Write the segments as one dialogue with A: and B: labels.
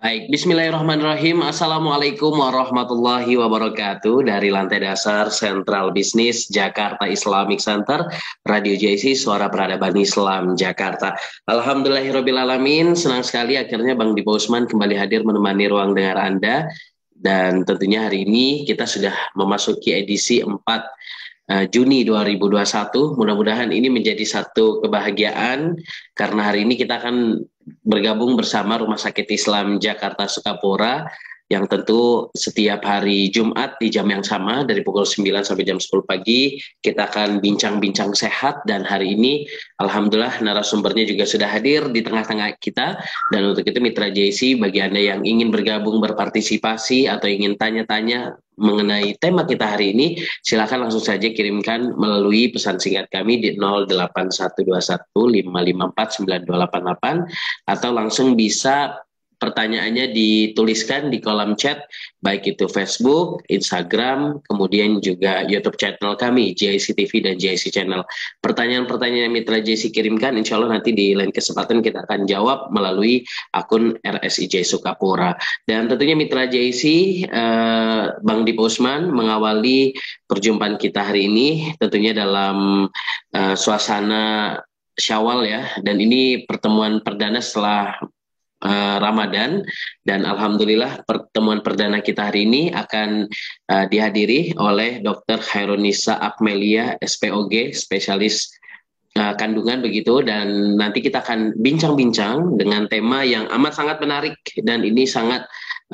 A: Baik, bismillahirrahmanirrahim. Assalamualaikum warahmatullahi wabarakatuh dari lantai dasar Central Business Jakarta Islamic Center, Radio JC Suara Peradaban Islam Jakarta. Alhamdulillahirrahmanirrahim. Senang sekali akhirnya Bang Dipo Usman kembali hadir menemani ruang dengar Anda. Dan tentunya hari ini kita sudah memasuki edisi 4 Eh, Juni 2021. Mudah-mudahan ini menjadi satu kebahagiaan karena hari ini kita akan bergabung bersama Rumah Sakit Islam Jakarta Sukapura yang tentu setiap hari Jumat di jam yang sama dari pukul 9 sampai jam 10 pagi kita akan bincang-bincang sehat dan hari ini alhamdulillah narasumbernya juga sudah hadir di tengah-tengah kita dan untuk itu mitra JC bagi Anda yang ingin bergabung berpartisipasi atau ingin tanya-tanya mengenai tema kita hari ini, silakan langsung saja kirimkan melalui pesan singkat kami di 08121 9288 atau langsung bisa pertanyaannya dituliskan di kolom chat baik itu Facebook, Instagram, kemudian juga YouTube channel kami JIC TV dan JIC Channel. Pertanyaan-pertanyaan yang mitra JIC kirimkan, insya Allah nanti di lain kesempatan kita akan jawab melalui akun RSI RSIJ Sukapura. Dan tentunya mitra JIC, eh, Bang Dipo Usman mengawali perjumpaan kita hari ini tentunya dalam eh, suasana Syawal ya dan ini pertemuan perdana setelah Eh, Ramadan dan alhamdulillah pertemuan perdana kita hari ini akan uh, dihadiri oleh Dr. Khairunisa Akmelia SPOG spesialis uh, kandungan begitu dan nanti kita akan bincang-bincang dengan tema yang amat sangat menarik dan ini sangat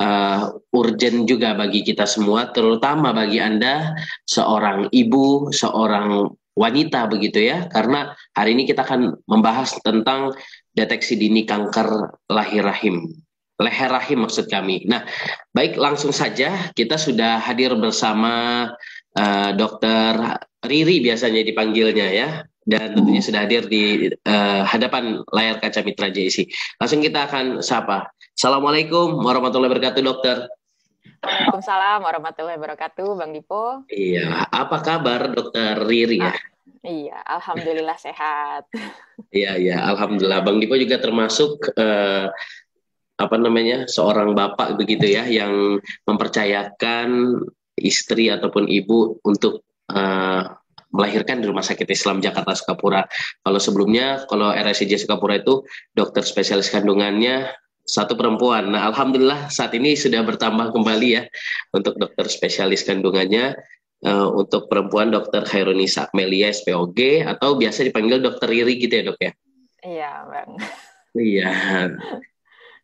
A: uh, urgent juga bagi kita semua terutama bagi Anda seorang ibu, seorang wanita begitu ya karena hari ini kita akan membahas tentang deteksi dini kanker lahir rahim. Leher rahim maksud kami. Nah, baik langsung saja kita sudah hadir bersama uh, eh, Dr. Riri biasanya dipanggilnya ya dan tentunya sudah hadir di uh, hadapan layar kaca Mitra JC. Langsung kita akan sapa. Assalamualaikum warahmatullahi wabarakatuh, Dokter.
B: Assalamualaikum warahmatullahi wabarakatuh, Bang Dipo.
A: Iya, apa kabar Dokter Riri ya? Ah.
B: Iya, alhamdulillah sehat.
A: iya, iya, alhamdulillah. Bang Dipo juga termasuk uh, apa namanya seorang bapak begitu ya yang mempercayakan istri ataupun ibu untuk uh, melahirkan di Rumah Sakit Islam Jakarta Sukapura. Kalau sebelumnya, kalau RSJ Sukapura itu dokter spesialis kandungannya satu perempuan. Nah, alhamdulillah saat ini sudah bertambah kembali ya untuk dokter spesialis kandungannya Eh, untuk perempuan Dokter Khairunisa Melia SPOG atau biasa dipanggil Dokter Riri gitu ya dok ya?
B: Iya bang.
A: Iya.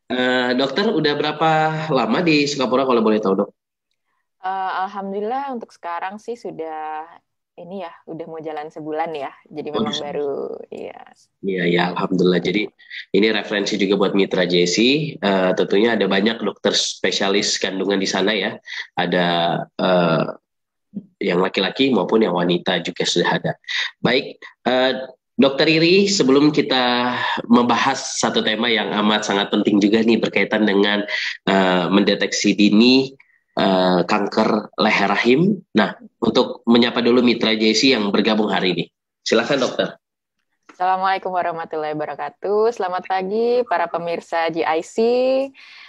A: Eh, dokter udah berapa lama di Singapura kalau boleh tahu dok?
B: Uh, Alhamdulillah untuk sekarang sih sudah ini ya udah mau jalan sebulan ya jadi oh, memang oh, baru iya
A: iya ya alhamdulillah jadi ini referensi juga buat mitra Jesse uh, tentunya ada banyak dokter spesialis kandungan di sana ya ada uh, yang laki-laki maupun yang wanita juga sudah ada. Baik, uh, Dokter Iri, sebelum kita membahas satu tema yang amat sangat penting juga nih berkaitan dengan uh, mendeteksi dini uh, kanker leher rahim. Nah, untuk menyapa dulu mitra JC yang bergabung hari ini, silakan dokter.
B: Assalamualaikum warahmatullahi wabarakatuh. Selamat pagi para pemirsa GIC.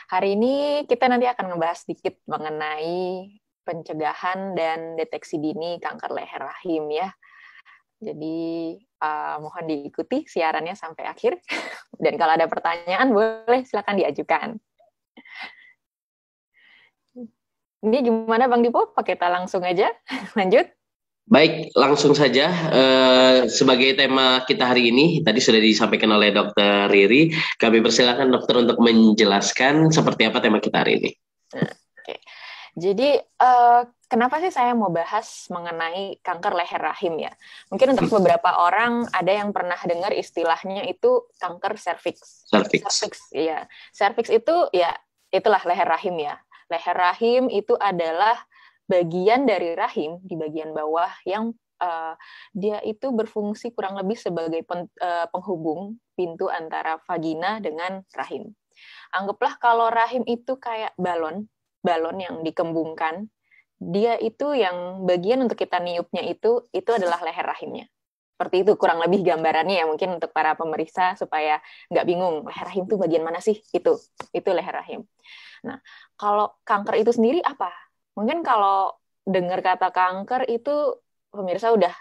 B: Hari ini kita nanti akan membahas sedikit mengenai pencegahan dan deteksi dini kanker leher rahim ya. Jadi uh, mohon diikuti siarannya sampai akhir. Dan kalau ada pertanyaan boleh silakan diajukan. Ini gimana Bang Dipo? Pakai kita langsung aja. Lanjut.
A: Baik, langsung saja uh, sebagai tema kita hari ini tadi sudah disampaikan oleh Dokter Riri. Kami persilakan Dokter untuk menjelaskan seperti apa tema kita hari ini.
B: Nah. Jadi uh, kenapa sih saya mau bahas mengenai kanker leher rahim ya? Mungkin untuk hmm. beberapa orang ada yang pernah dengar istilahnya itu kanker serviks.
A: Serviks. Serviks,
B: ya. Serviks itu ya itulah leher rahim ya. Leher rahim itu adalah bagian dari rahim di bagian bawah yang uh, dia itu berfungsi kurang lebih sebagai pen, uh, penghubung pintu antara vagina dengan rahim. Anggaplah kalau rahim itu kayak balon balon yang dikembungkan, dia itu yang bagian untuk kita niupnya itu itu adalah leher rahimnya. Seperti itu kurang lebih gambarannya ya mungkin untuk para pemeriksa supaya nggak bingung leher rahim itu bagian mana sih itu itu leher rahim. Nah kalau kanker itu sendiri apa? Mungkin kalau dengar kata kanker itu pemirsa udah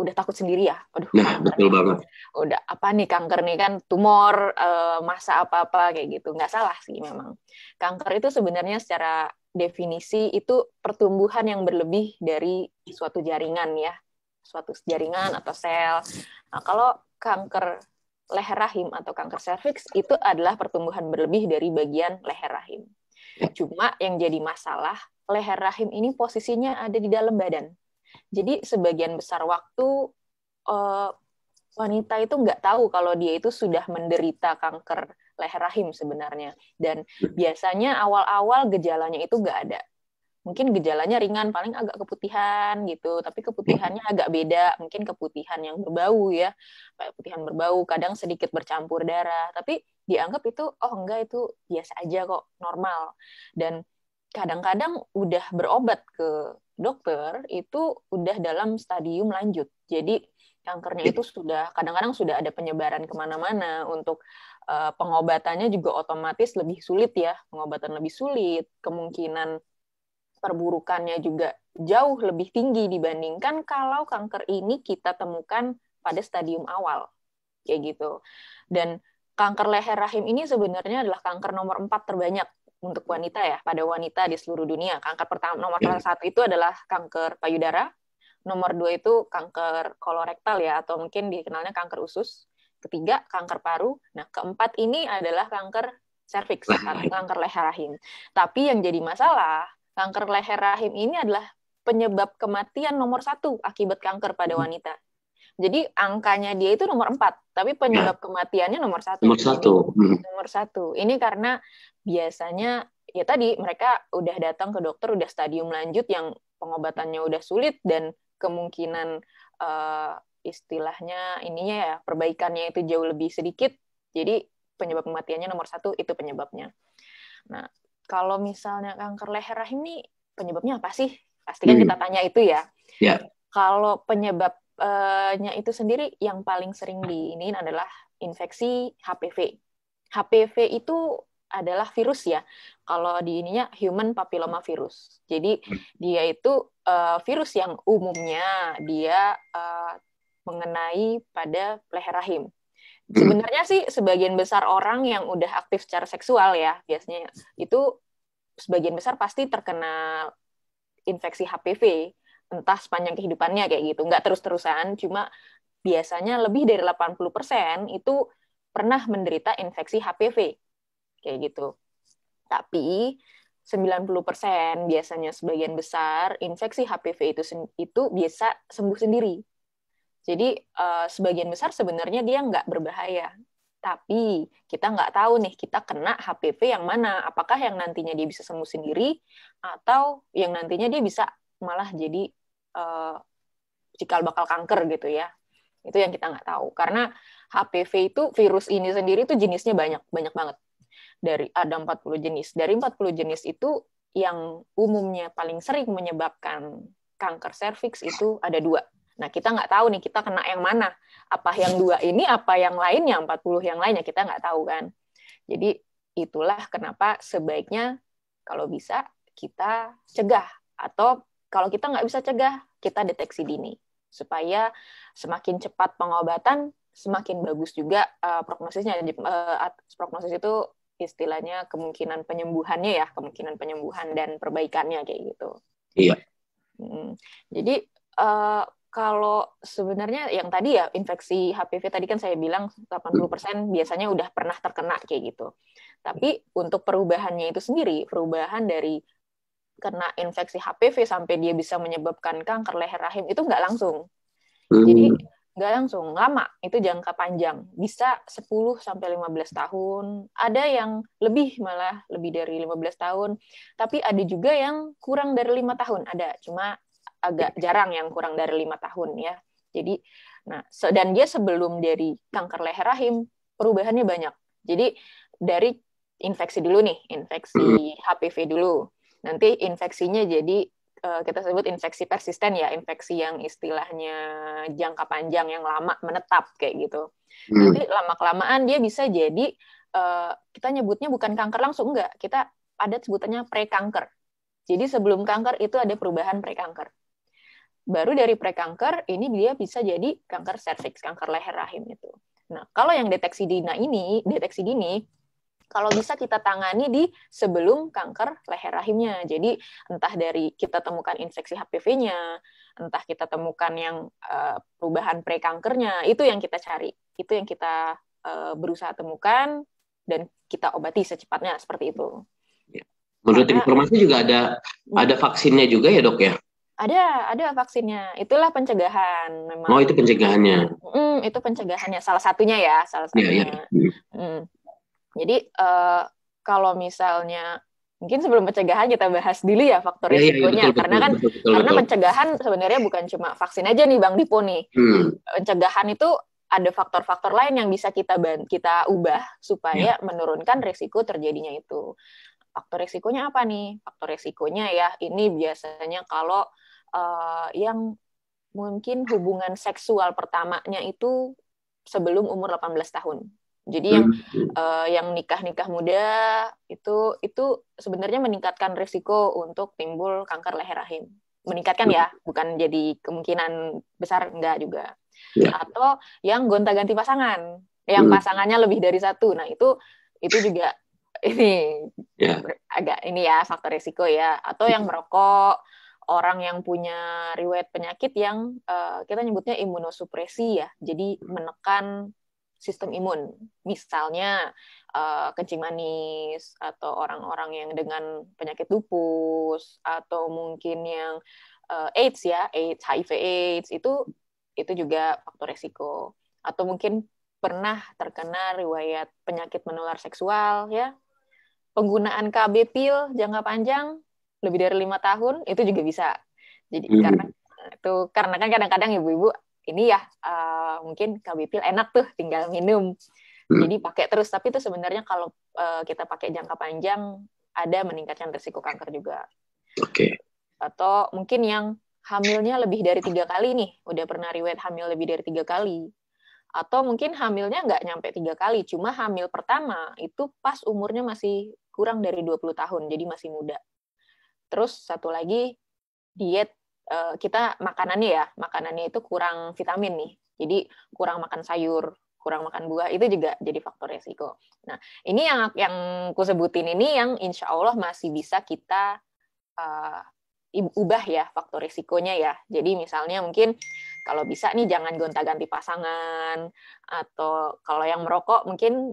B: udah takut sendiri ya.
A: Aduh, nah, kanker. betul banget.
B: Udah apa nih kanker nih kan tumor uh, masa apa-apa kayak gitu. Nggak salah sih memang. Kanker itu sebenarnya secara definisi itu pertumbuhan yang berlebih dari suatu jaringan ya. Suatu jaringan atau sel. Nah, kalau kanker leher rahim atau kanker serviks itu adalah pertumbuhan berlebih dari bagian leher rahim. Ya. Cuma yang jadi masalah, leher rahim ini posisinya ada di dalam badan. Jadi sebagian besar waktu uh, wanita itu nggak tahu kalau dia itu sudah menderita kanker leher rahim sebenarnya. Dan biasanya awal-awal gejalanya itu nggak ada. Mungkin gejalanya ringan, paling agak keputihan gitu, tapi keputihannya agak beda. Mungkin keputihan yang berbau ya, keputihan berbau, kadang sedikit bercampur darah. Tapi dianggap itu, oh enggak itu biasa aja kok, normal. Dan kadang-kadang udah berobat ke dokter itu udah dalam stadium lanjut. Jadi kankernya iya. itu sudah kadang-kadang sudah ada penyebaran kemana-mana untuk uh, pengobatannya juga otomatis lebih sulit ya pengobatan lebih sulit kemungkinan perburukannya juga jauh lebih tinggi dibandingkan kalau kanker ini kita temukan pada stadium awal kayak gitu dan kanker leher rahim ini sebenarnya adalah kanker nomor empat terbanyak untuk wanita ya pada wanita di seluruh dunia. Kanker pertama nomor satu itu adalah kanker payudara, nomor dua itu kanker kolorektal ya atau mungkin dikenalnya kanker usus, ketiga kanker paru, nah keempat ini adalah kanker serviks kanker leher rahim. Tapi yang jadi masalah kanker leher rahim ini adalah penyebab kematian nomor satu akibat kanker pada hmm. wanita. Jadi angkanya dia itu nomor empat, tapi penyebab ya. kematiannya nomor satu. Nomor satu. Hmm. Nomor satu. Ini karena biasanya ya tadi mereka udah datang ke dokter udah stadium lanjut yang pengobatannya udah sulit dan kemungkinan uh, istilahnya ininya ya perbaikannya itu jauh lebih sedikit. Jadi penyebab kematiannya nomor satu itu penyebabnya. Nah kalau misalnya kanker leher rahim ini penyebabnya apa sih? Pastikan hmm. kita tanya itu ya. Yeah. Kalau penyebab Eh, nya itu sendiri yang paling sering di ini adalah infeksi HPV. HPV itu adalah virus ya. Kalau di ininya human papilloma virus. Jadi dia itu uh, virus yang umumnya dia uh, mengenai pada leher rahim. Sebenarnya sih sebagian besar orang yang udah aktif secara seksual ya, biasanya itu sebagian besar pasti terkena infeksi HPV entah sepanjang kehidupannya kayak gitu nggak terus-terusan cuma biasanya lebih dari 80% itu pernah menderita infeksi HPV kayak gitu tapi 90% biasanya sebagian besar infeksi HPV itu itu bisa sembuh sendiri. Jadi uh, sebagian besar sebenarnya dia nggak berbahaya. Tapi kita nggak tahu nih kita kena HPV yang mana. Apakah yang nantinya dia bisa sembuh sendiri atau yang nantinya dia bisa malah jadi uh, cikal bakal kanker gitu ya itu yang kita nggak tahu karena HPV itu virus ini sendiri itu jenisnya banyak banyak banget dari ada 40 jenis dari 40 jenis itu yang umumnya paling sering menyebabkan kanker serviks itu ada dua Nah, kita nggak tahu nih kita kena yang mana. Apa yang dua ini, apa yang lainnya, 40 yang lainnya, kita nggak tahu kan. Jadi itulah kenapa sebaiknya kalau bisa kita cegah atau kalau kita nggak bisa cegah, kita deteksi dini supaya semakin cepat pengobatan semakin bagus juga uh, prognosisnya uh, prognosis itu istilahnya kemungkinan penyembuhannya ya kemungkinan penyembuhan dan perbaikannya kayak gitu iya hmm. jadi uh, kalau sebenarnya yang tadi ya infeksi HPV tadi kan saya bilang 80% biasanya udah pernah terkena kayak gitu. Tapi untuk perubahannya itu sendiri, perubahan dari kena infeksi HPV sampai dia bisa menyebabkan kanker leher rahim itu nggak langsung. Hmm. Jadi nggak langsung, lama, itu jangka panjang. Bisa 10 sampai 15 tahun, ada yang lebih malah lebih dari 15 tahun, tapi ada juga yang kurang dari lima tahun, ada. Cuma agak jarang yang kurang dari lima tahun ya. Jadi nah dan dia sebelum dari kanker leher rahim perubahannya banyak. Jadi dari infeksi dulu nih, infeksi HPV hmm. dulu nanti infeksinya jadi eh, kita sebut infeksi persisten ya infeksi yang istilahnya jangka panjang yang lama menetap kayak gitu hmm. nanti lama kelamaan dia bisa jadi eh, kita nyebutnya bukan kanker langsung enggak kita ada sebutannya pre kanker jadi sebelum kanker itu ada perubahan pre kanker baru dari pre kanker ini dia bisa jadi kanker serviks kanker leher rahim itu nah kalau yang deteksi dini ini deteksi dini kalau bisa kita tangani di sebelum kanker leher rahimnya. Jadi entah dari kita temukan infeksi HPV-nya, entah kita temukan yang uh, perubahan prekankernya, itu yang kita cari. Itu yang kita uh, berusaha temukan dan kita obati secepatnya seperti itu.
A: Ya. Menurut Karena, informasi juga ada hmm. ada vaksinnya juga ya, Dok ya?
B: Ada, ada vaksinnya. Itulah pencegahan
A: memang. Oh, itu pencegahannya.
B: Mm, itu pencegahannya salah satunya ya, salah iya, iya. satunya. Ya, ya. Mm. Jadi uh, kalau misalnya mungkin sebelum pencegahan kita bahas dulu ya faktor iya, iya, iya, risikonya ya, ya, betul, karena betul, kan betul, betul, karena betul. pencegahan sebenarnya bukan cuma vaksin aja nih Bang Dipo nih. Hmm. Pencegahan itu ada faktor-faktor lain yang bisa kita kita ubah supaya ya. menurunkan risiko terjadinya itu. Faktor risikonya apa nih? Faktor risikonya ya ini biasanya kalau uh, yang mungkin hubungan seksual pertamanya itu sebelum umur 18 tahun. Jadi yang uh, yang nikah-nikah muda itu itu sebenarnya meningkatkan risiko untuk timbul kanker leher rahim. Meningkatkan ya, bukan jadi kemungkinan besar enggak juga. Ya. Atau yang gonta-ganti pasangan, yang pasangannya lebih dari satu. Nah, itu itu juga ini ya. agak ini ya faktor risiko ya. Atau yang merokok, orang yang punya riwayat penyakit yang uh, kita nyebutnya imunosupresi ya. Jadi hmm. menekan sistem imun. Misalnya uh, kencing manis atau orang-orang yang dengan penyakit lupus atau mungkin yang uh, AIDS ya, AIDS HIV AIDS itu itu juga faktor resiko. Atau mungkin pernah terkena riwayat penyakit menular seksual ya. Penggunaan KB pil jangka panjang lebih dari lima tahun itu juga bisa. Jadi mm -hmm. karena itu karena kan kadang-kadang ibu-ibu ini ya uh, mungkin kabipil enak tuh tinggal minum hmm. jadi pakai terus tapi itu sebenarnya kalau uh, kita pakai jangka panjang ada meningkatkan risiko kanker juga oke okay. atau mungkin yang hamilnya lebih dari tiga kali nih udah pernah riwayat hamil lebih dari tiga kali atau mungkin hamilnya nggak nyampe tiga kali cuma hamil pertama itu pas umurnya masih kurang dari 20 tahun jadi masih muda terus satu lagi diet Eh, kita makanannya ya makanannya itu kurang vitamin nih jadi kurang makan sayur kurang makan buah itu juga jadi faktor resiko nah ini yang yang ku sebutin ini yang insya Allah masih bisa kita uh, ubah ya faktor resikonya ya. Jadi misalnya mungkin kalau bisa nih jangan gonta-ganti pasangan atau kalau yang merokok mungkin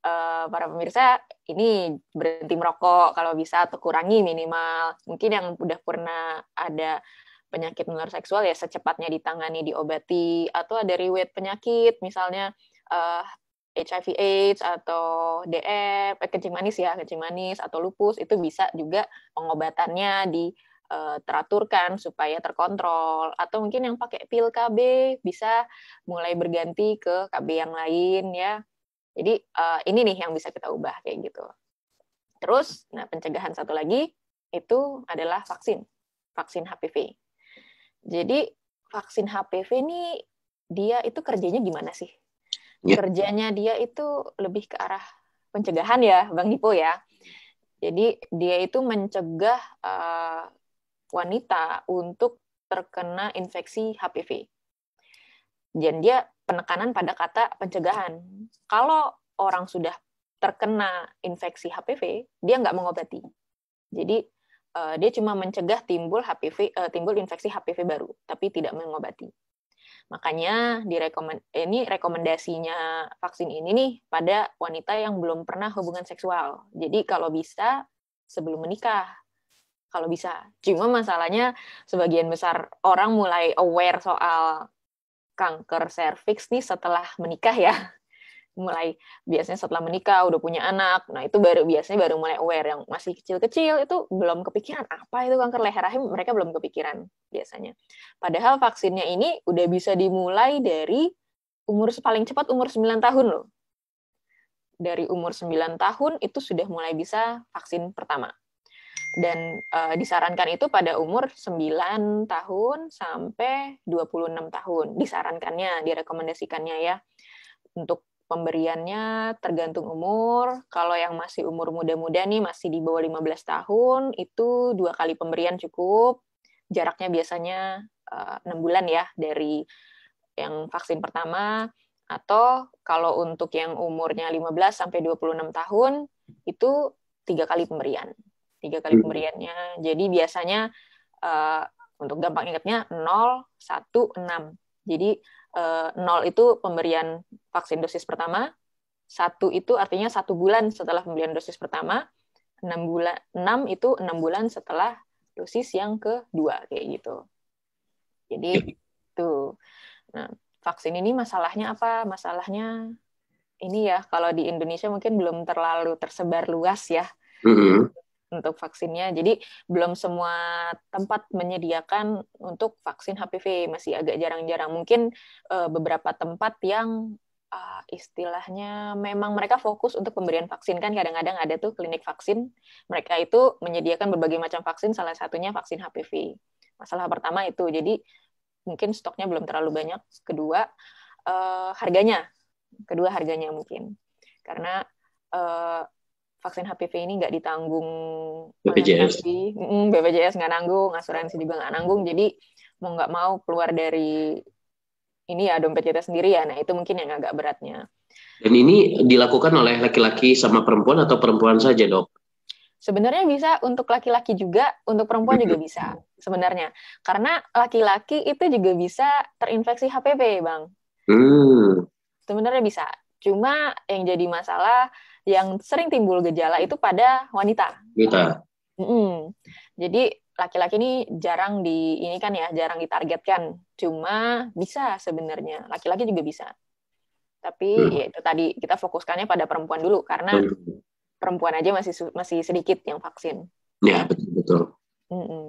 B: uh, para pemirsa ini berhenti merokok kalau bisa atau kurangi minimal. Mungkin yang udah pernah ada penyakit menular seksual ya secepatnya ditangani, diobati, atau ada riwayat penyakit misalnya uh, eh, HIV AIDS atau DM, eh, kencing manis ya, kencing manis atau lupus itu bisa juga pengobatannya di eh, teraturkan supaya terkontrol atau mungkin yang pakai pil KB bisa mulai berganti ke KB yang lain ya. Jadi eh, ini nih yang bisa kita ubah kayak gitu. Terus, nah pencegahan satu lagi itu adalah vaksin, vaksin HPV. Jadi vaksin HPV ini dia itu kerjanya gimana sih? Yeah. Kerjanya dia itu lebih ke arah pencegahan ya, Bang Dipo ya. Jadi dia itu mencegah uh, wanita untuk terkena infeksi HPV. Dan dia penekanan pada kata pencegahan. Kalau orang sudah terkena infeksi HPV, dia nggak mengobati. Jadi uh, dia cuma mencegah timbul HPV uh, eh, timbul infeksi HPV baru, tapi tidak mengobati. Makanya direkomend ini rekomendasinya vaksin ini nih pada wanita yang belum pernah hubungan seksual. Jadi kalau bisa sebelum menikah. Kalau bisa. Cuma masalahnya sebagian besar orang mulai aware soal kanker serviks nih setelah menikah ya mulai biasanya setelah menikah udah punya anak nah itu baru biasanya baru mulai aware yang masih kecil-kecil itu belum kepikiran apa itu kanker leher rahim mereka belum kepikiran biasanya padahal vaksinnya ini udah bisa dimulai dari umur paling cepat umur 9 tahun loh dari umur 9 tahun itu sudah mulai bisa vaksin pertama dan e, disarankan itu pada umur 9 tahun sampai 26 tahun disarankannya direkomendasikannya ya untuk Pemberiannya tergantung umur. Kalau yang masih umur muda-muda nih masih di bawah 15 tahun itu dua kali pemberian cukup. Jaraknya biasanya eh, enam bulan ya dari yang vaksin pertama atau kalau untuk yang umurnya 15 sampai 26 tahun itu tiga kali pemberian tiga kali hmm. pemberiannya jadi biasanya uh, untuk gampang ingatnya 0 1 6 jadi Eh, nol itu pemberian vaksin dosis pertama, satu itu artinya satu bulan setelah pemberian dosis pertama, enam bulan enam itu enam bulan setelah dosis yang kedua kayak gitu. Jadi itu Nah, vaksin ini masalahnya apa? Masalahnya ini ya kalau di Indonesia mungkin belum terlalu tersebar luas ya. Mm -hmm untuk vaksinnya. Jadi belum semua tempat menyediakan untuk vaksin HPV masih agak jarang-jarang. Mungkin uh, beberapa tempat yang uh, istilahnya memang mereka fokus untuk pemberian vaksin kan kadang-kadang ada tuh klinik vaksin mereka itu menyediakan berbagai macam vaksin salah satunya vaksin HPV masalah pertama itu jadi mungkin stoknya belum terlalu banyak kedua uh, harganya kedua harganya mungkin karena uh, vaksin HPV ini nggak ditanggung BPJS. BPJS nggak nanggung, asuransi juga nggak nanggung. Jadi mau nggak mau keluar dari ini ya dompet kita sendiri ya. Nah itu mungkin yang agak beratnya.
A: Dan ini dilakukan oleh laki-laki sama perempuan atau perempuan saja dok?
B: Sebenarnya bisa untuk laki-laki juga, untuk perempuan juga bisa sebenarnya. Karena laki-laki itu juga bisa terinfeksi HPV, Bang.
A: Hmm.
B: Sebenarnya bisa. Cuma yang jadi masalah yang sering timbul gejala itu pada wanita. Wanita. Mm -hmm. Jadi laki-laki ini jarang di ini kan ya jarang ditargetkan cuma bisa sebenarnya laki-laki juga bisa tapi hmm. ya itu tadi kita fokuskannya pada perempuan dulu karena hmm. perempuan aja masih masih sedikit yang vaksin
A: ya betul betul
B: mm hmm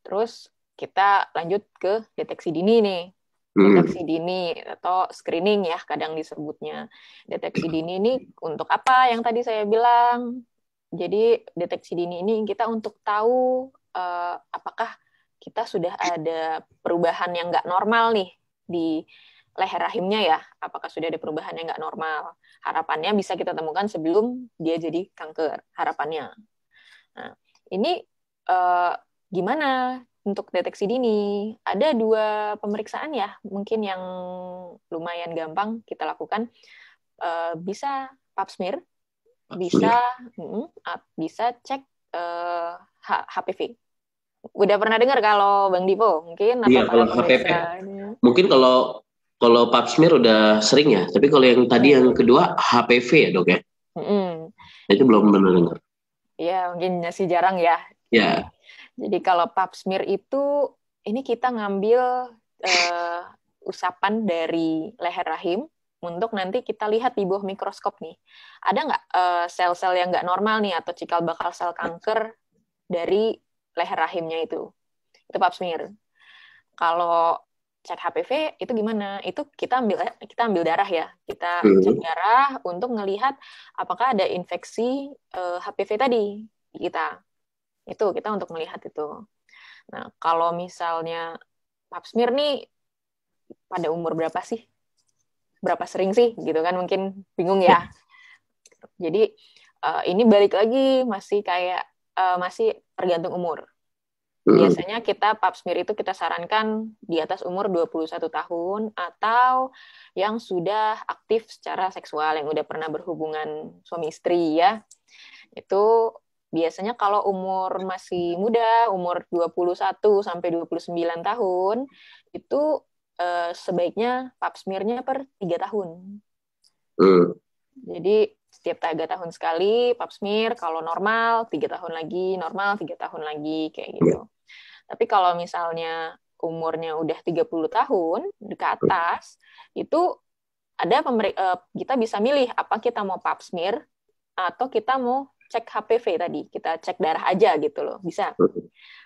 B: terus kita lanjut ke deteksi dini nih deteksi hmm. dini atau screening ya kadang disebutnya. Deteksi hmm. dini ini untuk apa yang tadi saya bilang? Jadi deteksi dini ini kita untuk tahu uh, apakah kita sudah ada perubahan yang nggak normal nih di leher rahimnya ya, apakah sudah ada perubahan yang nggak normal. Harapannya bisa kita temukan sebelum dia jadi kanker, harapannya. Nah, ini uh, gimana untuk deteksi dini ada dua pemeriksaan ya mungkin yang lumayan gampang kita lakukan eh, bisa pap smear bisa bisa cek HPV eh, udah pernah dengar kalau Bang Dipo mungkin iya, kalau HPV
A: mungkin kalau kalau pap smear udah sering ya tapi kalau yang tadi yang kedua HPV ya dok ya mm -hmm. itu belum pernah dengar
B: Iya, mungkin masih jarang ya. Iya. Jadi kalau pap smear itu ini kita ngambil uh, usapan dari leher rahim untuk nanti kita lihat di bawah mikroskop nih ada nggak uh, sel-sel yang nggak normal nih atau cikal bakal sel kanker dari leher rahimnya itu itu pap smear kalau cek HPV itu gimana itu kita ambil kita ambil darah ya kita hmm. cek darah untuk melihat apakah ada infeksi uh, eh, HPV tadi kita itu kita untuk melihat itu nah kalau misalnya pap smear nih pada umur berapa sih berapa sering sih gitu kan mungkin bingung ya jadi uh, ini balik lagi masih kayak uh, masih tergantung umur hmm. Biasanya kita pap smear itu kita sarankan di atas umur 21 tahun atau yang sudah aktif secara seksual yang udah pernah berhubungan suami istri ya. Itu biasanya kalau umur masih muda, umur 21 sampai 29 tahun, itu eh, sebaiknya pap smear per 3 tahun. Uh. Jadi setiap tiga tahun sekali pap smear, kalau normal tiga tahun lagi, normal tiga tahun lagi kayak gitu. Uh. Tapi kalau misalnya umurnya udah 30 tahun ke hmm. atas, uh. itu ada pemer- eh, kita bisa milih apa kita mau pap smear atau kita mau cek HPV tadi, kita cek darah aja gitu loh, bisa.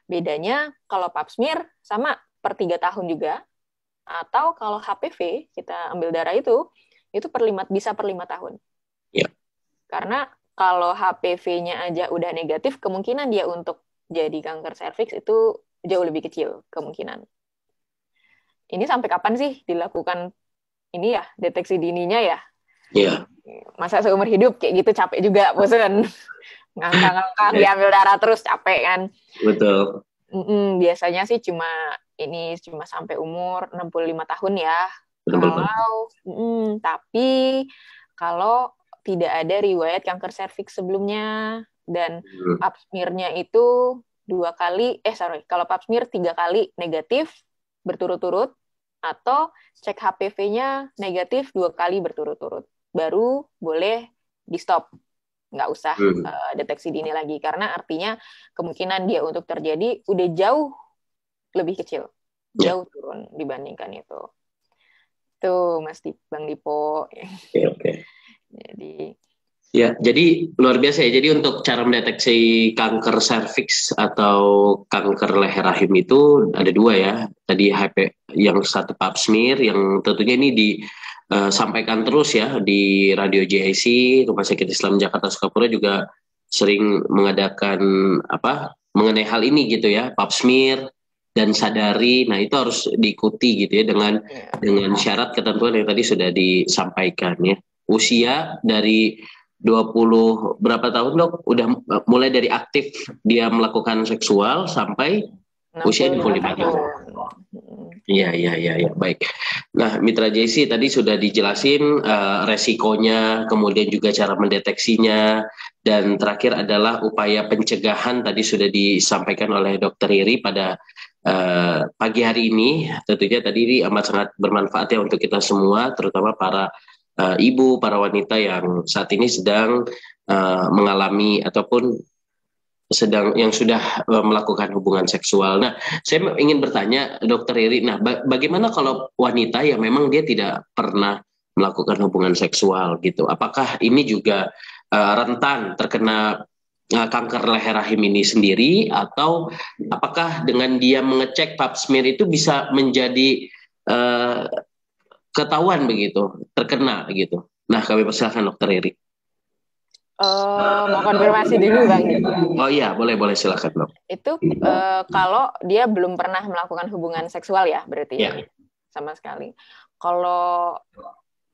B: Bedanya kalau pap smear sama per tiga tahun juga, atau kalau HPV kita ambil darah itu, itu per lima, bisa per lima tahun. Ya. Karena kalau HPV-nya aja udah negatif, kemungkinan dia untuk jadi kanker serviks itu jauh lebih kecil kemungkinan. Ini sampai kapan sih dilakukan ini ya deteksi dininya ya? Iya masa seumur hidup kayak gitu capek juga bosan ngangkang-ngangkang diambil darah terus capek kan betul Mm-mm, biasanya sih cuma ini cuma sampai umur 65 tahun ya betul, kalau mm, tapi kalau tidak ada riwayat kanker serviks sebelumnya dan hmm. pap smearnya itu dua kali eh sorry kalau pap smear tiga kali negatif berturut-turut atau cek HPV-nya negatif dua kali berturut-turut baru boleh di stop nggak usah uh, deteksi dini lagi karena artinya kemungkinan dia untuk terjadi udah jauh lebih kecil ya. jauh turun dibandingkan itu tuh mas Dip, bang Dipo okay, okay. jadi
A: ya jadi luar biasa ya jadi untuk cara mendeteksi kanker serviks atau kanker leher rahim itu ada dua ya tadi HP yang satu pap smear yang tentunya ini di uh, sampaikan terus ya di radio JIC Rumah Sakit Islam Jakarta Sukapura juga sering mengadakan apa mengenai hal ini gitu ya pap smear dan sadari nah itu harus diikuti gitu ya dengan iya. dengan syarat ketentuan yang tadi sudah disampaikan ya usia dari 20 berapa tahun dok udah eh, mulai dari aktif dia melakukan seksual sampai Usia di tahun. Iya, iya, iya, ya. baik. Nah, Mitra JC tadi sudah dijelasin uh, resikonya, kemudian juga cara mendeteksinya, dan terakhir adalah upaya pencegahan tadi sudah disampaikan oleh Dokter Iri pada uh, pagi hari ini. Tentunya tadi ini amat sangat bermanfaat ya untuk kita semua, terutama para uh, ibu, para wanita yang saat ini sedang uh, mengalami ataupun sedang yang sudah eh, melakukan hubungan seksual. Nah, saya ingin bertanya Dokter Iri, nah bagaimana kalau wanita yang memang dia tidak pernah melakukan hubungan seksual gitu, apakah ini juga uh, rentan terkena uh, kanker leher rahim ini sendiri atau apakah dengan dia mengecek pap smear itu bisa menjadi uh, ketahuan begitu terkena gitu? Nah, kami persilahkan Dokter Iri.
B: Uh, mau konfirmasi dulu bang.
A: Oh iya, boleh boleh silakan bang.
B: Itu uh, kalau dia belum pernah melakukan hubungan seksual ya berarti yeah. Iya. sama sekali. Kalau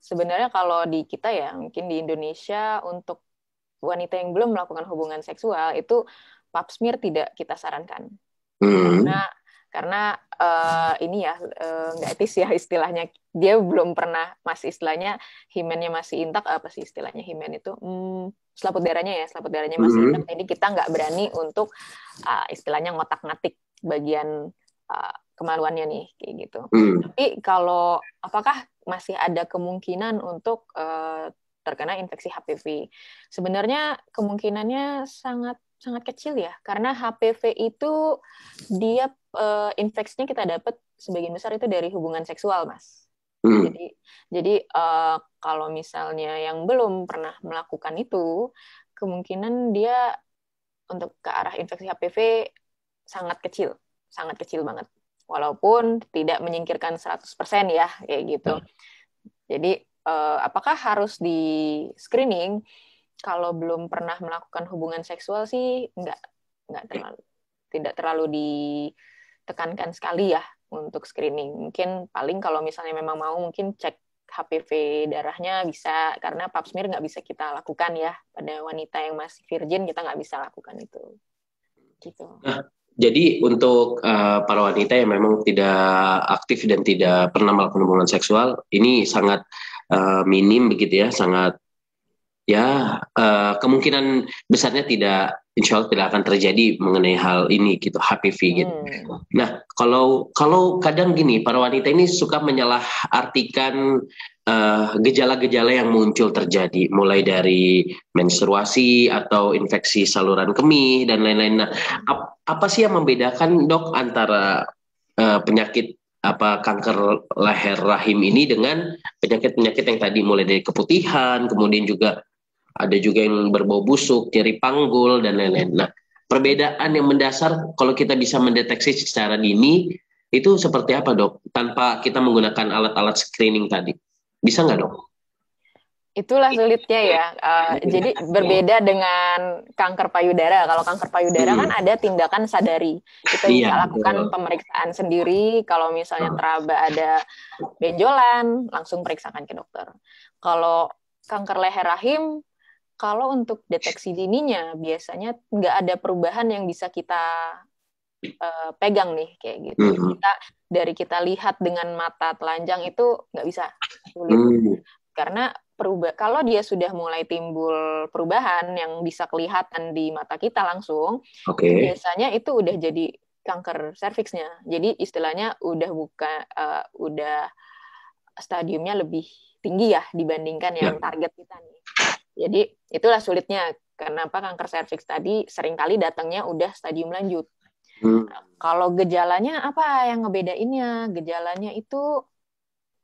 B: sebenarnya kalau di kita ya mungkin di Indonesia untuk wanita yang belum melakukan hubungan seksual itu pap smear tidak kita sarankan. Hmm. Karena karena uh, ini ya nggak uh, etis ya istilahnya dia belum pernah masih istilahnya himennya masih intak apa sih istilahnya himen itu hmm, selaput darahnya ya selaput darahnya masih mm -hmm. jadi kita nggak berani untuk uh, istilahnya ngotak-ngatik bagian uh, kemaluannya nih kayak gitu mm. tapi kalau apakah masih ada kemungkinan untuk uh, terkena infeksi HPV sebenarnya kemungkinannya sangat sangat kecil ya karena HPV itu dia uh, infeksinya kita dapat sebagian besar itu dari hubungan seksual mas Hmm. Jadi jadi uh, kalau misalnya yang belum pernah melakukan itu, kemungkinan dia untuk ke arah infeksi HPV sangat kecil, sangat kecil banget. Walaupun tidak menyingkirkan 100% ya, kayak gitu. Hmm. Jadi uh, apakah harus di screening? Kalau belum pernah melakukan hubungan seksual sih nggak nggak terlalu tidak terlalu ditekankan sekali ya untuk screening. Mungkin paling kalau misalnya memang mau mungkin cek HPV darahnya bisa karena pap smear nggak bisa kita lakukan ya pada wanita yang masih virgin kita nggak bisa lakukan itu. Gitu.
A: Nah, jadi untuk uh, para wanita yang memang tidak aktif dan tidak pernah melakukan hubungan seksual ini sangat uh, minim begitu ya, sangat ya uh, kemungkinan besarnya tidak insya Allah tidak akan terjadi mengenai hal ini gitu HPV gitu. Hmm. Nah kalau kalau kadang gini para wanita ini suka menyalah artikan eh, gejala-gejala uh, yang muncul terjadi mulai dari menstruasi atau infeksi saluran kemih dan lain-lain. Nah ap, apa sih yang membedakan dok antara uh, penyakit apa kanker leher rahim ini dengan penyakit-penyakit yang tadi mulai dari keputihan, kemudian juga ada juga yang berbau busuk, nyeri panggul dan lain-lain. Nah, perbedaan yang mendasar kalau kita bisa mendeteksi secara dini itu seperti apa dok? Tanpa kita menggunakan alat-alat screening tadi, bisa nggak dok?
B: Itulah sulitnya ya. Uh, jadi berbeda dengan kanker payudara. Kalau kanker payudara kan hmm. kan ada tindakan sadari. Kita iya, bisa lakukan betul. pemeriksaan sendiri. Kalau misalnya hmm. teraba ada benjolan, langsung periksakan ke dokter. Kalau kanker leher rahim kalau untuk deteksi dininya biasanya nggak ada perubahan yang bisa kita uh, pegang nih kayak gitu. Mm -hmm. Kita dari kita lihat dengan mata telanjang itu nggak bisa sulit. Mm. Karena perubah kalau dia sudah mulai timbul perubahan yang bisa kelihatan di mata kita langsung,
A: okay. biasanya
B: itu udah jadi kanker serviksnya. Jadi istilahnya udah buka uh, udah stadiumnya lebih tinggi ya dibandingkan yang ya. target kita nih. Jadi itulah sulitnya kenapa kanker serviks tadi seringkali datangnya udah stadium lanjut. Hmm. Kalau gejalanya apa yang ngebedainnya? Gejalanya itu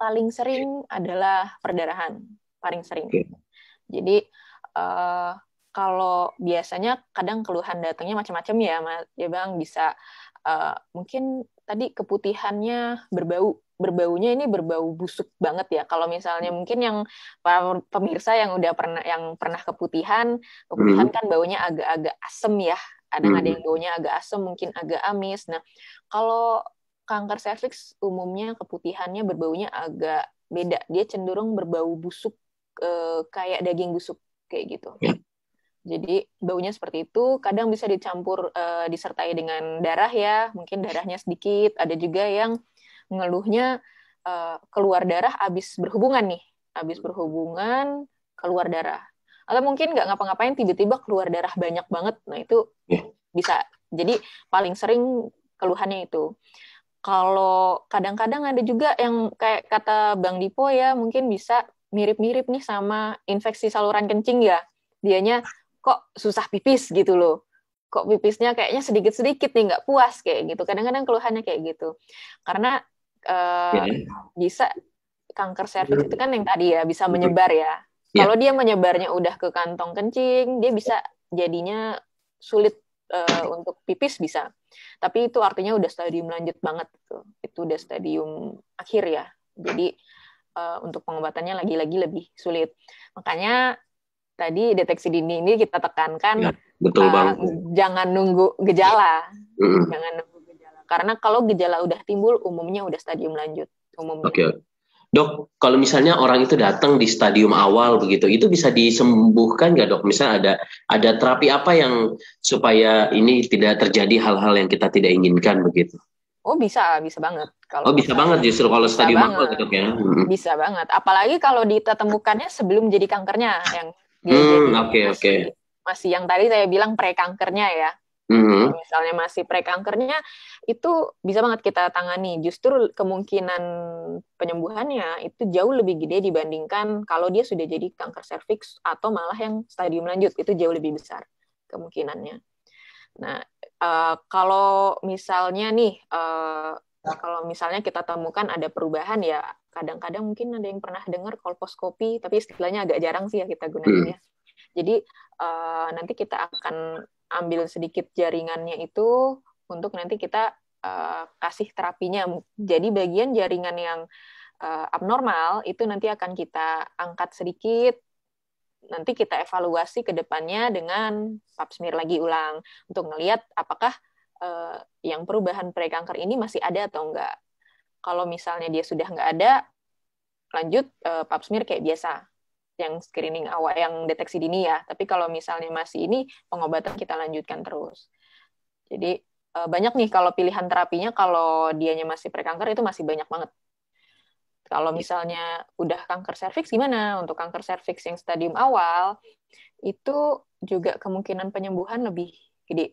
B: paling sering adalah perdarahan, paling sering. Okay. Jadi uh, kalau biasanya kadang keluhan datangnya macam-macam ya, Ya Bang bisa uh, mungkin tadi keputihannya berbau berbaunya ini berbau busuk banget ya. Kalau misalnya mungkin yang para pemirsa yang udah pernah yang pernah keputihan, keputihan hmm. kan baunya agak-agak asem ya. Ada hmm. ada yang hmm. baunya agak asem, mungkin agak amis. Nah, kalau kanker serviks umumnya keputihannya berbaunya agak beda. Dia cenderung berbau busuk eh, kayak daging busuk kayak gitu. Ya. Jadi baunya seperti itu, kadang bisa dicampur eh, disertai dengan darah ya, mungkin darahnya sedikit. Ada juga yang ngeluhnya uh, keluar darah abis berhubungan nih abis berhubungan keluar darah atau mungkin nggak ngapa-ngapain tiba-tiba keluar darah banyak banget nah itu yeah. bisa jadi paling sering keluhannya itu kalau kadang-kadang ada juga yang kayak kata Bang Dipo ya mungkin bisa mirip-mirip nih sama infeksi saluran kencing ya dianya kok susah pipis gitu loh kok pipisnya kayaknya sedikit-sedikit nih nggak puas kayak gitu. Kadang-kadang keluhannya kayak gitu. Karena uh, eh, yeah. Iya. bisa kanker serviks iya. itu kan yang tadi ya bisa iya. menyebar ya. Yeah. Kalau dia menyebarnya udah ke kantong kencing, dia bisa jadinya sulit uh, untuk pipis bisa. Tapi itu artinya udah stadium lanjut banget tuh. Itu udah stadium akhir ya. Jadi uh, untuk pengobatannya lagi-lagi lebih sulit. Makanya tadi deteksi dini ini kita tekankan yeah. betul uh, jangan nunggu gejala. Mm. Jangan karena kalau gejala udah timbul, umumnya udah stadium lanjut. Umumnya.
A: Oke. Okay. Dok, kalau misalnya orang itu datang di stadium awal begitu, itu bisa disembuhkan nggak dok? Misalnya ada ada terapi apa yang supaya ini tidak terjadi hal-hal yang kita tidak inginkan begitu?
B: Oh bisa, bisa banget. Kalau oh bisa misalnya, banget justru kalau stadium awal ya. Bisa banget. Apalagi kalau ditemukannya sebelum jadi kankernya yang.
A: hmm oke oke. Okay, masih, okay.
B: masih yang tadi saya bilang pre kankernya ya.
A: Mm-hmm. misalnya
B: masih prekankernya itu bisa banget kita tangani. Justru kemungkinan penyembuhannya itu jauh lebih gede dibandingkan kalau dia sudah jadi kanker serviks atau malah yang stadium lanjut itu jauh lebih besar kemungkinannya. Nah, uh, kalau misalnya nih uh, kalau misalnya kita temukan ada perubahan ya kadang-kadang mungkin ada yang pernah dengar kolposkopi tapi istilahnya agak jarang sih ya kita gunakan mm-hmm. ya. Jadi uh, nanti kita akan ambil sedikit jaringannya itu untuk nanti kita uh, kasih terapinya. Jadi bagian jaringan yang uh, abnormal itu nanti akan kita angkat sedikit nanti kita evaluasi ke depannya dengan pap smear lagi ulang untuk melihat apakah eh, yang perubahan prekanker ini masih ada atau enggak. Kalau misalnya dia sudah enggak ada, lanjut eh, pap smear kayak biasa yang screening awal yang deteksi dini ya tapi kalau misalnya masih ini pengobatan kita lanjutkan terus jadi eh, banyak nih kalau pilihan terapinya kalau dianya masih prekanker itu masih banyak banget kalau iya. misalnya udah kanker serviks gimana untuk kanker serviks yang stadium awal itu juga kemungkinan penyembuhan lebih gede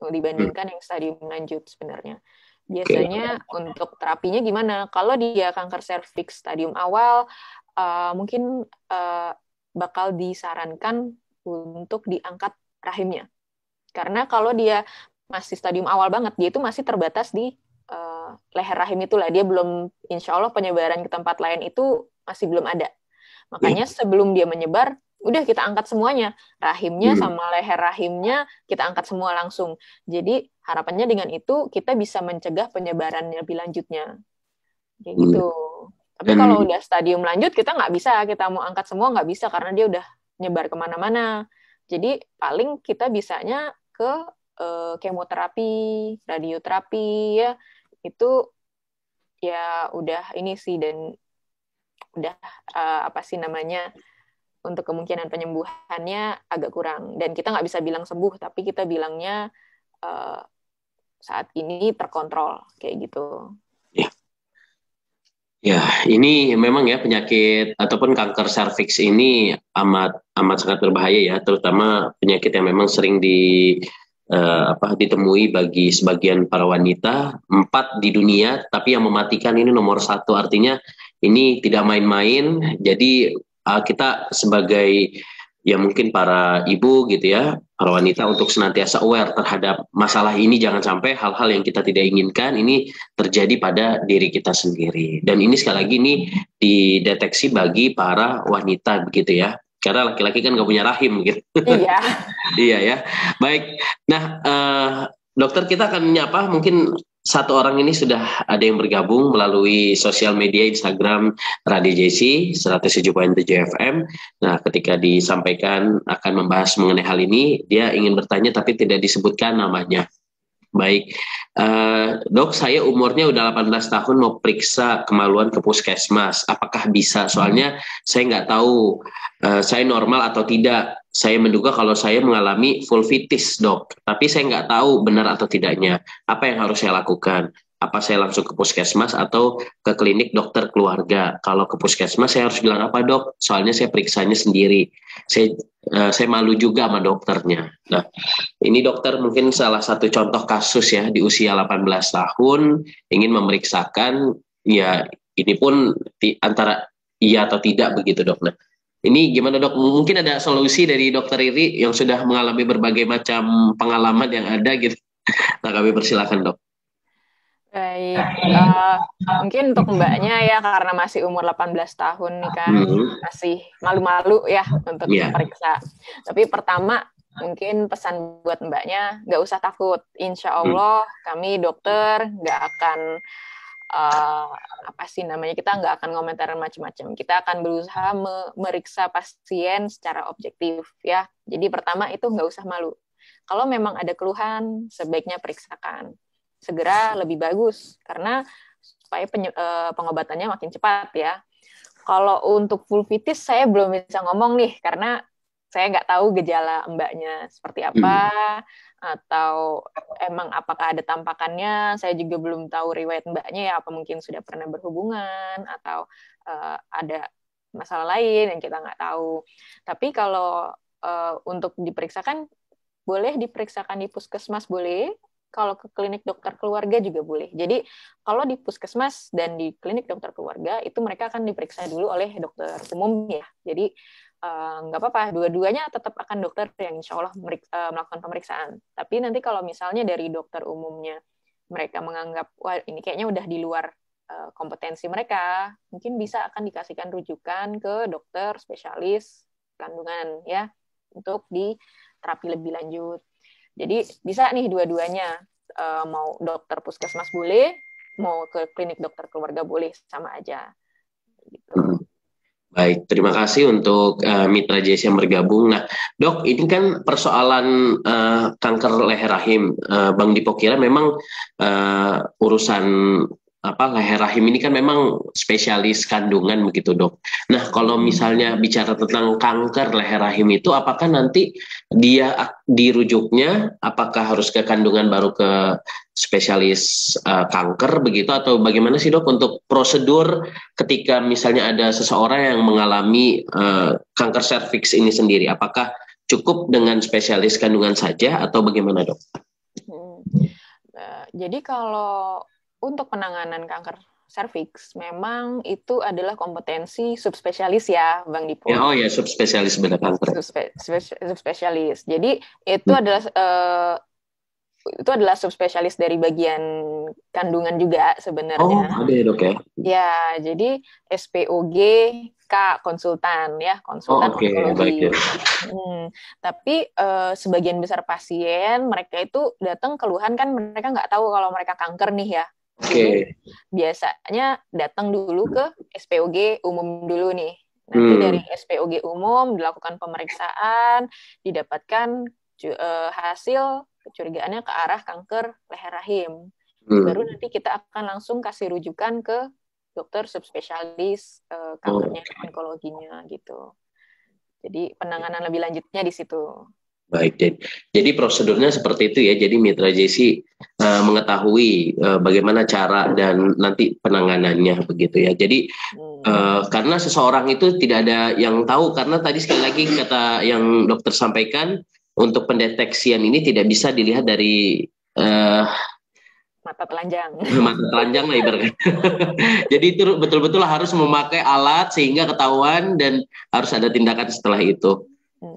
B: dibandingkan hmm. yang stadium lanjut sebenarnya biasanya okay. untuk terapinya gimana? Kalau dia kanker serviks stadium awal, Eh, mungkin uh, bakal disarankan untuk diangkat rahimnya. Karena kalau dia masih stadium awal banget, dia itu masih terbatas di uh, leher rahim itulah. Dia belum, insya Allah penyebaran ke tempat lain itu masih belum ada. Makanya hmm. sebelum dia menyebar, udah kita angkat semuanya. Rahimnya hmm. sama leher rahimnya kita angkat semua langsung. Jadi harapannya dengan itu kita bisa mencegah penyebaran lebih lanjutnya. Kayak hmm. gitu. Tapi kalau udah stadium lanjut kita nggak bisa, kita mau angkat semua nggak bisa karena dia udah nyebar kemana-mana. Jadi paling kita bisanya ke eh, kemoterapi, radioterapi ya itu ya udah ini sih dan udah uh, apa sih namanya untuk kemungkinan penyembuhannya agak kurang dan kita nggak bisa bilang sembuh tapi kita bilangnya uh, saat ini terkontrol kayak gitu. Yeah. Ya,
A: ini memang ya penyakit ataupun kanker serviks ini amat amat sangat berbahaya ya, terutama penyakit yang memang sering di uh, apa ditemui bagi sebagian para wanita empat di dunia, tapi yang mematikan ini nomor satu artinya ini tidak main-main. Jadi uh, kita sebagai ya mungkin para ibu gitu ya, para wanita untuk senantiasa aware terhadap masalah ini jangan sampai hal-hal yang kita tidak inginkan ini terjadi pada diri kita sendiri. Dan ini sekali lagi ini dideteksi bagi para wanita begitu ya. Karena laki-laki kan gak punya rahim gitu. Iya. iya ya. Baik. Nah, eh, dokter kita akan menyapa mungkin satu orang ini sudah ada yang bergabung melalui sosial media Instagram Radio JC 107.7 FM. Nah, ketika disampaikan akan membahas mengenai hal ini, dia ingin bertanya tapi tidak disebutkan namanya. Baik, uh, dok saya umurnya udah 18 tahun mau periksa kemaluan ke puskesmas. Apakah bisa? Soalnya saya nggak tahu uh, saya normal atau tidak. Saya menduga kalau saya mengalami full vulvitis dok, tapi saya nggak tahu benar atau tidaknya. Apa yang harus saya lakukan? apa saya langsung ke puskesmas atau ke klinik dokter keluarga. Kalau ke puskesmas saya harus bilang apa dok? Soalnya saya periksanya sendiri. Saya uh, saya malu juga sama dokternya. Nah, ini dokter mungkin salah satu contoh kasus ya di usia 18 tahun ingin memeriksakan ya ini pun di, antara iya atau tidak begitu dok. Nah, ini gimana dok? Mungkin ada solusi dari dokter ini yang sudah mengalami berbagai macam pengalaman yang ada gitu. Nah, kami persilakan dok.
B: Baik. Uh, mungkin untuk mbaknya ya karena masih umur 18 tahun nih kan hmm. masih malu-malu ya untuk yeah. periksa. Tapi pertama mungkin pesan buat mbaknya nggak usah takut. Insya hmm. Allah hmm. kami dokter nggak akan uh, apa sih namanya kita nggak akan komentar macam-macam kita akan berusaha me meriksa pasien secara objektif ya jadi pertama itu nggak usah malu kalau memang ada keluhan sebaiknya periksakan segera lebih bagus karena supaya penye, uh, pengobatannya makin cepat ya. Kalau untuk vulvitis saya belum bisa ngomong nih karena saya nggak tahu gejala mbaknya seperti apa hmm. atau emang apakah ada tampakannya. Saya juga belum tahu riwayat mbaknya ya apa mungkin sudah pernah berhubungan atau uh, ada masalah lain yang kita nggak tahu. Tapi kalau uh, untuk diperiksakan boleh diperiksakan di puskesmas boleh kalau ke klinik dokter keluarga juga boleh. Jadi kalau di puskesmas dan di klinik dokter keluarga itu mereka akan diperiksa dulu oleh dokter umum ya. Jadi eh, nggak uh, apa-apa, dua-duanya tetap akan dokter yang insya Allah uh, melakukan pemeriksaan. Tapi nanti kalau misalnya dari dokter umumnya mereka menganggap wah ini kayaknya udah di luar uh, kompetensi mereka, mungkin bisa akan dikasihkan rujukan ke dokter spesialis kandungan ya untuk di terapi lebih lanjut jadi bisa nih dua-duanya uh, mau dokter puskesmas boleh, mau ke klinik dokter keluarga boleh sama aja.
A: Gitu. Hmm. Baik, terima kasih untuk uh, mitra JS yang bergabung. Nah, dok, ini kan persoalan uh, kanker leher rahim, uh, Bang Dipo kira memang uh, urusan apa leher rahim ini kan memang spesialis kandungan begitu dok. Nah kalau misalnya bicara tentang kanker leher rahim itu apakah nanti dia dirujuknya apakah harus ke kandungan baru ke spesialis uh, kanker begitu atau bagaimana sih dok untuk prosedur ketika misalnya ada seseorang yang mengalami uh, kanker serviks ini sendiri apakah cukup dengan spesialis kandungan saja atau bagaimana dok? Hmm.
B: Nah, jadi kalau untuk penanganan kanker serviks memang itu adalah kompetensi subspesialis ya Bang Dipo. Ya, oh ya subspesialis benar kanker. Subspe subspesialis. Jadi itu hmm. adalah uh, itu adalah subspesialis dari bagian kandungan juga sebenarnya. Oh, ada ya dok ya. Ya, jadi SPOG K konsultan ya, konsultan oh, okay. onkologi. Baik, ya. hmm. Tapi uh, sebagian besar pasien mereka itu datang keluhan kan mereka nggak tahu kalau mereka kanker nih ya. Oke. Okay. Biasanya datang dulu ke SPOG umum dulu nih. Nanti hmm. dari SPOG umum dilakukan pemeriksaan, didapatkan eh, hasil kecurigaannya ke arah kanker leher rahim.
A: Hmm. Baru nanti
B: kita akan langsung kasih rujukan ke dokter subspesialis uh, kankernya oh. onkologinya gitu. Jadi penanganan lebih lanjutnya di situ.
A: Baik, jadi, jadi prosedurnya seperti itu ya. Jadi mitra JC uh, eh, mengetahui uh, bagaimana cara dan nanti penanganannya begitu ya. Jadi uh, karena seseorang itu tidak ada yang tahu karena tadi sekali lagi kata yang dokter sampaikan untuk pendeteksian ini tidak bisa dilihat dari uh,
B: mata telanjang. Mata
A: telanjang lah ibaratnya. Jadi itu betul-betul harus memakai alat sehingga ketahuan dan harus ada tindakan setelah itu. Hmm.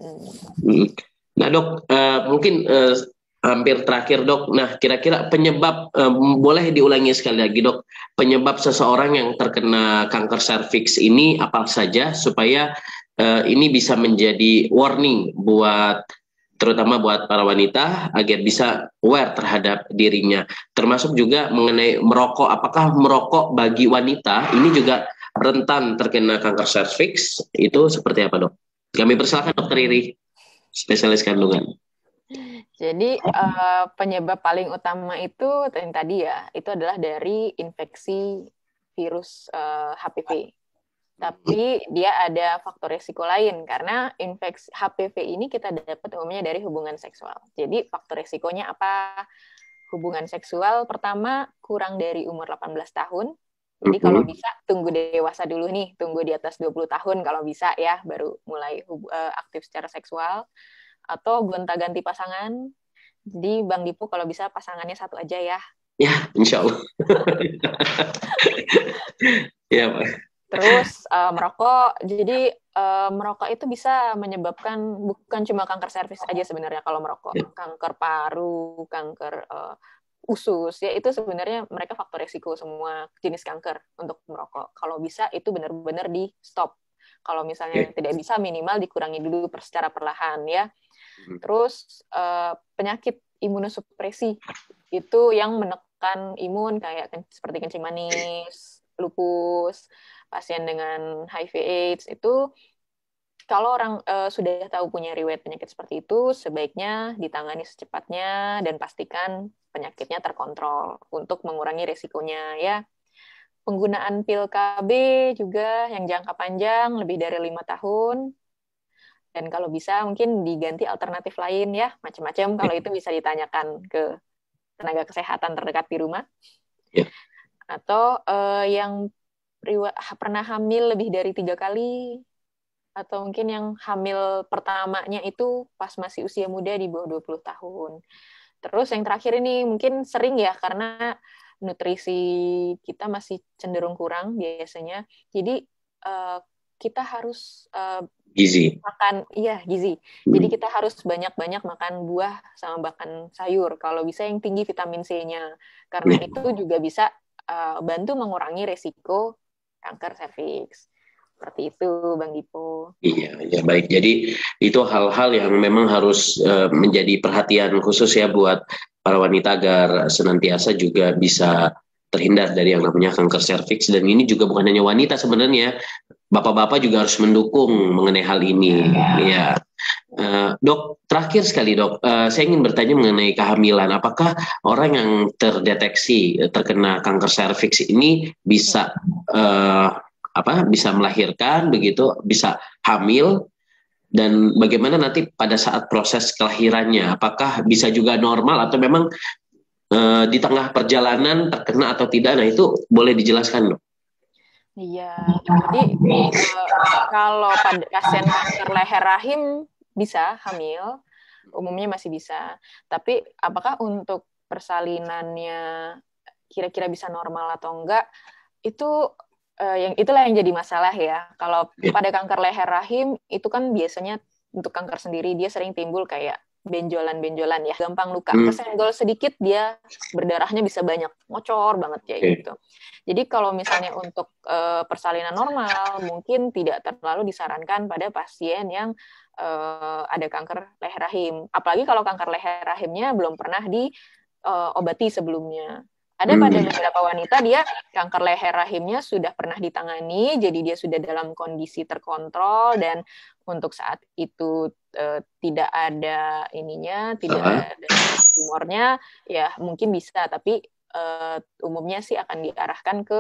A: Hmm. Nah dok, uh, mungkin uh, hampir terakhir dok. Nah kira-kira penyebab um, boleh diulangi sekali lagi dok, penyebab seseorang yang terkena kanker serviks ini apa saja supaya uh, ini bisa menjadi warning buat terutama buat para wanita agar bisa aware terhadap dirinya. Termasuk juga mengenai merokok, apakah merokok bagi wanita ini juga rentan terkena kanker serviks itu seperti apa dok? Kami persilakan dokter Iri spesialis kandungan.
B: Jadi uh, penyebab paling utama itu yang tadi ya, itu adalah dari infeksi virus uh, eh, HPV. Tapi dia ada faktor resiko lain karena infeksi HPV ini kita dapat umumnya dari hubungan seksual. Jadi faktor resikonya apa? Hubungan seksual pertama kurang dari umur 18 tahun, jadi kalau bisa tunggu dewasa dulu nih, tunggu di atas 20 tahun kalau bisa ya baru mulai uh, aktif secara seksual atau gonta-ganti pasangan. Jadi Bang Dipu kalau bisa pasangannya satu aja ya.
A: Ya, insya Allah. ya, Pak.
B: Terus uh, merokok, jadi uh, merokok itu bisa menyebabkan bukan cuma kanker servis aja sebenarnya kalau merokok, ya. kanker paru, kanker uh, usus ya itu sebenarnya mereka faktor resiko semua jenis kanker untuk merokok kalau bisa itu benar-benar di stop kalau misalnya yeah. tidak bisa minimal dikurangi dulu secara perlahan ya hmm. terus uh, penyakit imunosupresi itu yang menekan imun kayak seperti kencing manis lupus pasien dengan HIV/AIDS itu kalau orang uh, sudah tahu punya riwayat penyakit seperti itu, sebaiknya ditangani secepatnya dan pastikan penyakitnya terkontrol untuk mengurangi resikonya ya. Penggunaan pil KB juga yang jangka panjang lebih dari lima tahun. Dan kalau bisa mungkin diganti alternatif lain ya, macam-macam iya. kalau itu bisa ditanyakan ke tenaga kesehatan terdekat di rumah. Iya. Atau uh, yang pernah hamil lebih dari tiga kali atau mungkin yang hamil pertamanya itu pas masih usia muda di bawah 20 tahun. Terus yang terakhir ini mungkin sering ya karena nutrisi kita masih cenderung kurang biasanya. Jadi uh, kita harus uh, gizi. Makan iya gizi. Jadi hmm. kita harus banyak-banyak makan buah sama makan sayur kalau bisa yang tinggi vitamin C-nya. Karena itu juga bisa uh, bantu mengurangi resiko kanker serviks. Seperti itu, Bang Dipo.
A: Iya, ya baik. Jadi itu hal-hal yang memang harus e, menjadi perhatian khusus ya buat para wanita agar senantiasa juga bisa terhindar dari yang namanya kanker serviks dan ini juga bukan hanya wanita sebenarnya bapak-bapak juga harus mendukung mengenai hal ini ya, ya. Uh, dok terakhir sekali dok uh, saya ingin bertanya mengenai kehamilan apakah orang yang terdeteksi terkena kanker serviks ini bisa uh, apa bisa melahirkan begitu, bisa hamil dan bagaimana nanti pada saat proses kelahirannya apakah bisa juga normal atau memang e, di tengah perjalanan terkena atau tidak nah itu boleh dijelaskan dok
B: iya jadi eh, kalau pada pasien kanker leher rahim bisa hamil umumnya masih bisa tapi apakah untuk persalinannya kira-kira bisa normal atau enggak itu uh, yang itulah yang jadi masalah ya. Kalau iya. pada kanker leher rahim itu kan biasanya untuk kanker sendiri dia sering timbul kayak benjolan-benjolan ya, gampang luka. Hmm. Kesenggol sedikit dia berdarahnya bisa banyak, ngocor banget ya okay. gitu. Jadi kalau misalnya untuk uh, persalinan normal mungkin tidak terlalu disarankan pada pasien yang uh, ada kanker leher rahim. Apalagi kalau kanker leher rahimnya belum pernah diobati uh, sebelumnya. Hmm. Ada pada beberapa wanita dia kanker leher rahimnya sudah pernah ditangani, jadi dia sudah dalam kondisi terkontrol dan untuk saat itu uh, tidak ada ininya, tidak uh -huh. ada tumornya, ya mungkin bisa, tapi uh, umumnya sih akan diarahkan ke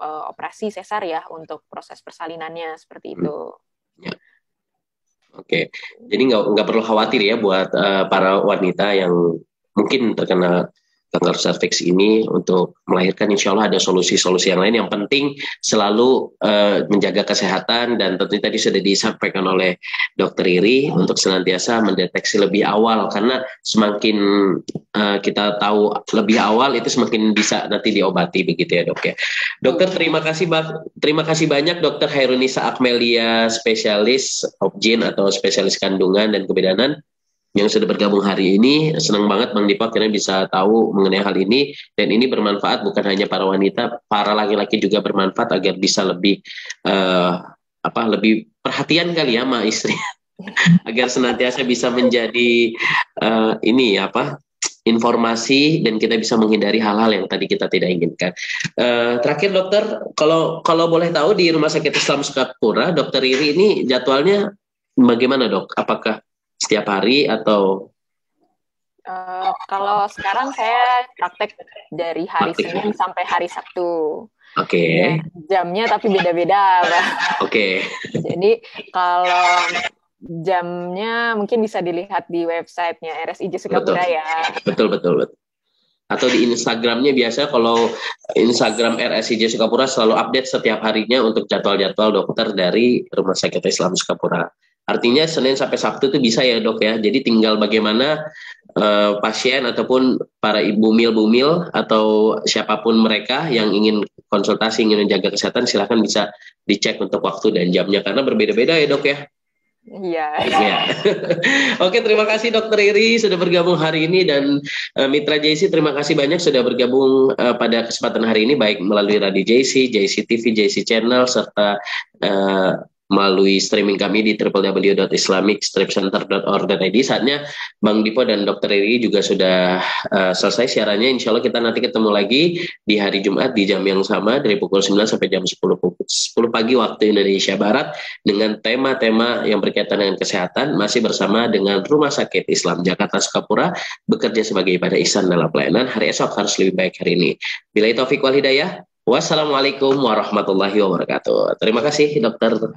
B: uh, operasi sesar ya untuk proses persalinannya seperti hmm. itu. Ya.
A: Oke, jadi nggak nggak perlu khawatir ya buat uh, para wanita yang mungkin terkena kanker cervix ini untuk melahirkan insya Allah ada solusi-solusi yang lain yang penting selalu uh, menjaga kesehatan dan tentunya tadi sudah disampaikan oleh dokter Iri untuk senantiasa mendeteksi lebih awal karena semakin uh, kita tahu lebih awal itu semakin bisa nanti diobati begitu ya dok ya dokter terima kasih terima kasih banyak dokter Hairunisa Akmelia spesialis obgyn atau spesialis kandungan dan kebidanan yang sudah bergabung hari ini. Senang banget Bang Dipo karena bisa tahu mengenai hal ini dan ini bermanfaat bukan hanya para wanita, para laki-laki juga bermanfaat agar bisa lebih uh, apa lebih perhatian kali ya sama istri agar senantiasa bisa menjadi uh, ini apa informasi dan kita bisa menghindari hal-hal yang tadi kita tidak inginkan. Uh, terakhir dokter, kalau kalau boleh tahu di Rumah Sakit Islam Sukapura, dokter Iri ini jadwalnya bagaimana dok? Apakah setiap hari atau
B: Uh, kalau sekarang saya praktek dari hari praktek. Senin sampai hari Sabtu.
A: Oke. Okay. Nah,
B: jamnya tapi beda-beda. Oke. Okay. Jadi kalau jamnya mungkin bisa dilihat di websitenya RSI Jessica betul. Budaya.
A: Betul betul betul. Atau di Instagramnya biasa kalau Instagram RSI Sukapura Pura selalu update setiap harinya untuk jadwal-jadwal dokter dari Rumah Sakit Islam Sukapura. Artinya Senin sampai Sabtu itu bisa ya dok ya. Jadi tinggal bagaimana uh, pasien ataupun para ibu mil-bumil atau siapapun mereka yang ingin konsultasi, ingin menjaga kesehatan silahkan bisa dicek untuk waktu dan jamnya karena berbeda-beda ya dok ya.
B: Iya. Ya.
A: Oke, terima kasih Dokter Iri sudah bergabung hari ini dan uh, Mitra JC terima kasih banyak sudah bergabung uh, pada kesempatan hari ini baik melalui Radio JC, JC TV, JC Channel serta uh, melalui streaming kami di www.islamicstripcenter.org.id Saatnya Bang Dipo dan Dr. Riri juga sudah uh, selesai siarannya. Insya Allah kita nanti ketemu lagi di hari Jumat di jam yang sama dari pukul 9 sampai jam 10, 10 pagi waktu Indonesia Barat dengan tema-tema yang berkaitan dengan kesehatan masih bersama dengan Rumah Sakit Islam Jakarta Sukapura bekerja sebagai ibadah ihsan dalam pelayanan hari esok harus lebih baik hari ini. Bila itu wal hidayah, Wassalamualaikum warahmatullahi wabarakatuh. Terima kasih dokter.